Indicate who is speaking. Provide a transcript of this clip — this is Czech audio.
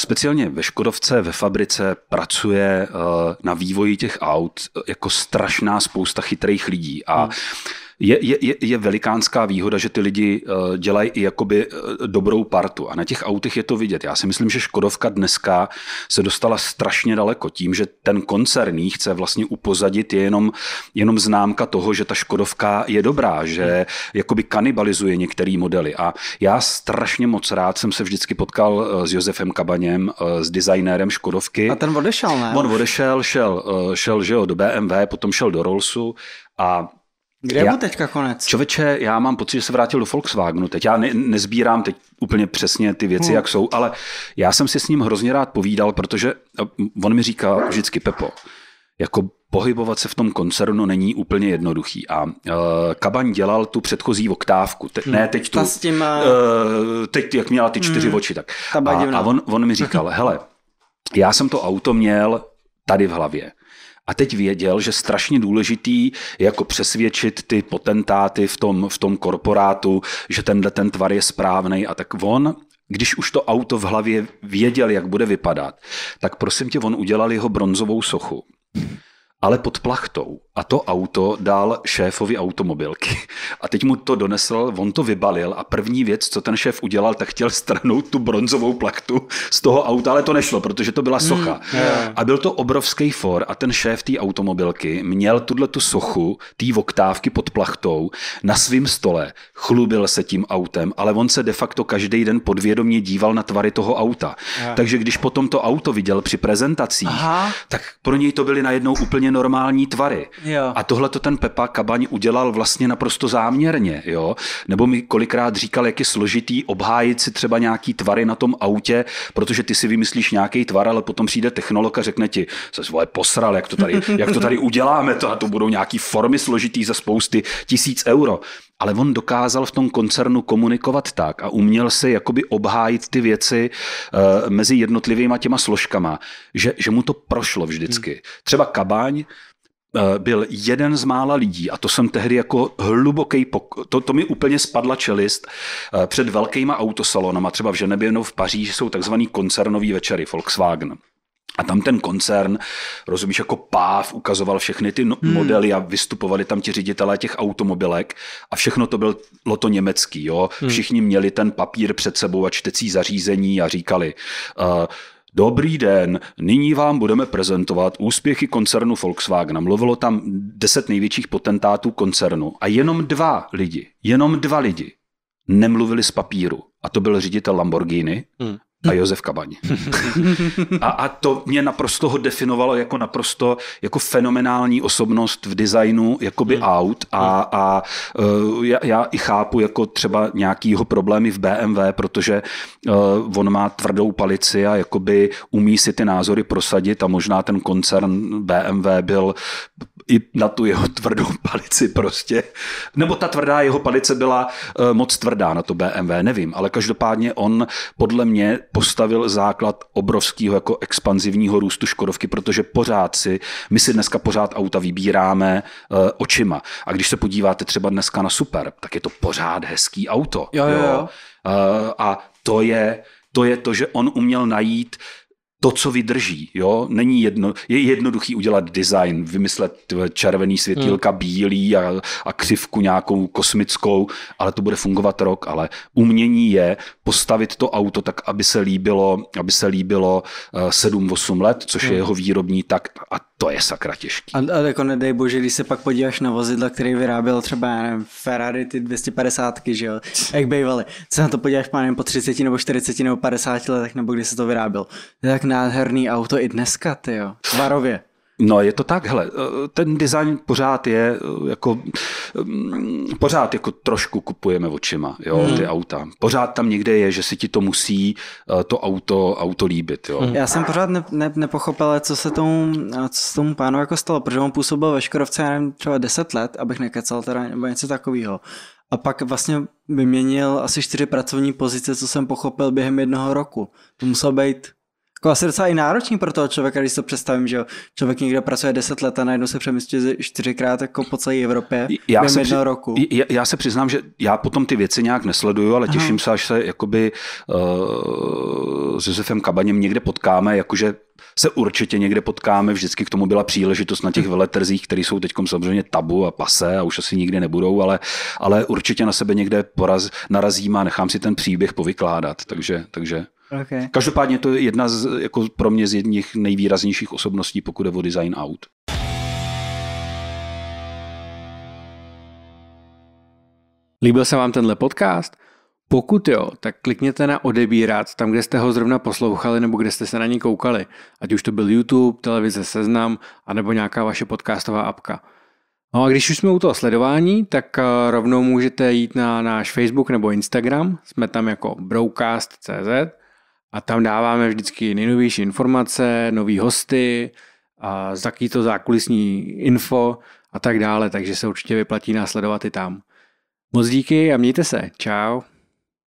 Speaker 1: speciálně ve Škodovce, ve fabrice pracuje eh, na vývoji těch aut eh, jako strašná spousta chytrých lidí a hmm je, je, je velikánská výhoda, že ty lidi eh, dělají i jakoby eh, dobrou partu. A na těch autech je to vidět. Já si myslím, že Škodovka dneska se dostala strašně daleko tím, že ten koncern jí chce vlastně upozadit, je jenom, jenom známka toho, že ta Škodovka je dobrá, že jakoby kanibalizuje některé modely. A já strašně moc rád jsem se vždycky potkal eh, s Josefem Kabaněm, s designérem Škodovky. A ten odešel, ne? On odešel, šel, šel, šel že jo, do BMW, potom šel do Rollsu a kde je mu teďka konec? Čověče, já mám pocit, že se vrátil do Volkswagenu teď. Já ne, nezbírám teď úplně přesně ty věci, hmm. jak jsou, ale já jsem si s ním hrozně rád povídal, protože eh, on mi říká vždycky Pepo, jako pohybovat se v tom koncernu no není úplně jednoduchý. A uh, eh, Kaban dělal tu předchozí oktávku, te, hmm. ne hm, teď tu, s tím, uh, eh, teď jak měla ty čtyři hmm. oči, tak. A, a on, on mi říkal, hele, já jsem to auto měl tady v hlavě. A teď věděl, že strašně důležitý je jako přesvědčit ty potentáty v tom, v tom korporátu, že tenhle ten tvar je správný a tak on když už to auto v hlavě věděl, jak bude vypadat, tak prosím tě, on udělal jeho bronzovou sochu ale pod plachtou. A to auto dal šéfovi automobilky. A teď mu to donesl, on to vybalil a první věc, co ten šéf udělal, tak chtěl strhnout tu bronzovou plachtu z toho auta, ale to nešlo, protože to byla hmm. socha. Hmm, yeah. A byl to obrovský for a ten šéf té automobilky měl tuhle tu sochu, té voktávky pod plachtou na svém stole. Chlubil se tím autem, ale on se de facto každý den podvědomě díval na tvary toho auta. Yeah. Takže když potom to auto viděl při prezentacích, Aha. tak pro něj to byly najednou úplně úplně normální tvary. Jo. A tohle to ten Pepa Kabaň udělal vlastně naprosto záměrně. Jo? Nebo mi kolikrát říkal, jak je složitý obhájit si třeba nějaký tvary na tom autě, protože ty si vymyslíš nějaký tvar, ale potom přijde technolog a řekne ti, se svoje posral, jak to tady, jak to tady uděláme, to, a to budou nějaký formy složitý za spousty tisíc euro. Ale on dokázal v tom koncernu komunikovat tak a uměl se jakoby obhájit ty věci uh, mezi jednotlivými těma složkama, že, že mu to prošlo vždycky. Hmm. Třeba Kabáň Eh, byl jeden z mála lidí, a to jsem tehdy jako hluboký, pok- to, to mi úplně spadla čelist, eh, před velkýma autosalonama, třeba v Ženeběnu v Paříži jsou takzvaný koncernový večery Volkswagen. A tam ten koncern, rozumíš, jako páv ukazoval všechny ty no- hmm. modely a vystupovali tam ti ředitelé těch automobilek a všechno to bylo to německý, jo. Hmm. Všichni měli ten papír před sebou a čtecí zařízení a říkali... Uh, Dobrý den, nyní vám budeme prezentovat úspěchy koncernu Volkswagen. Mluvilo tam deset největších potentátů koncernu a jenom dva lidi, jenom dva lidi nemluvili z papíru. A to byl ředitel Lamborghini hmm a Josef Kabaň. a, a to mě naprosto ho definovalo jako naprosto jako fenomenální osobnost v designu jakoby hmm. aut a, hmm. a uh, já, já i chápu jako třeba nějaký jeho problémy v BMW, protože uh, on má tvrdou palici a jakoby umí si ty názory prosadit a možná ten koncern BMW byl i na tu jeho tvrdou palici prostě. Nebo ta tvrdá jeho palice byla eh, moc tvrdá na to BMW, nevím, ale každopádně on podle mě postavil základ obrovského jako expanzivního růstu Škodovky, protože pořád si, my si dneska pořád auta vybíráme eh, očima. A když se podíváte třeba dneska na Super, tak je to pořád hezký auto. Jo, jo. jo. Eh, a to je, to je to, že on uměl najít uh, to, co vydrží. Jo? Není jedno, je jednoduchý udělat design, vymyslet eh, červený světílka, hmm. bílý a, a křivku nějakou kosmickou, ale to bude fungovat rok. Ale umění je postavit to auto tak, aby se líbilo, aby se líbilo 7-8 eh, let, což je hmm. jeho výrobní tak a to je sakra těžký. A, a jako nedej bože, když se pak podíváš na vozidla, který vyráběl třeba, já nevím, Ferrari ty 250, že jo, jak bývaly, co na to podíváš pánem po 30 nebo 40 nebo 50 letech, nebo kdy se to vyráběl. To je tak nádherný auto i dneska, ty jo, varově. No, je to tak, hele, eh, ten design pořád je eh, jako, mm, pořád jako trošku kupujeme očima, jo, hmm. ty auta. Pořád tam někde je, že si ti to musí eh, to auto, auto líbit, jo. Hmm. Já jsem pořád ne, ne, nepochopil, co se tomu, co se tomu pánu jako stalo, protože on působil ve Škodovce, nevím, třeba 10 let, abych nekecal teda, nebo něco takového. A pak vlastně vyměnil asi čtyři pracovní pozice, co jsem pochopil během jednoho roku. To musel být jako asi docela i náročný pro toho člověka, když si to představím, že jo. člověk někde pracuje 10 let a najednou se přemyslí čtyřikrát jako po celé Evropě já se při... roku. Já, já, se přiznám, že já potom ty věci nějak nesleduju, ale Aha. těším se, až se jakoby uh, s Josefem Kabaněm někde potkáme, jakože se určitě někde potkáme, vždycky k tomu byla příležitost na těch hm. veletrzích, které jsou teď samozřejmě tabu a pase a už asi nikdy nebudou, ale, ale určitě na sebe někde poraz, narazím a nechám si ten příběh povykládat, takže, takže Okay. Každopádně to je jedna z, jako pro mě z jedných nejvýraznějších osobností, pokud je o design aut. Líbil se vám tenhle podcast? Pokud jo, tak klikněte na odebírat tam, kde jste ho zrovna poslouchali nebo kde jste se na něj koukali, ať už to byl YouTube, televize Seznam, anebo nějaká vaše podcastová apka. No a když už jsme u toho sledování, tak eh, rovnou můžete jít na náš Facebook nebo Instagram, jsme tam jako broadcast.cz a tam dáváme vždycky nejnovější informace, nový hosty, a taky to zákulisní info a tak dále, takže se určitě vyplatí následovat i tam. Moc díky a mějte se. Čau.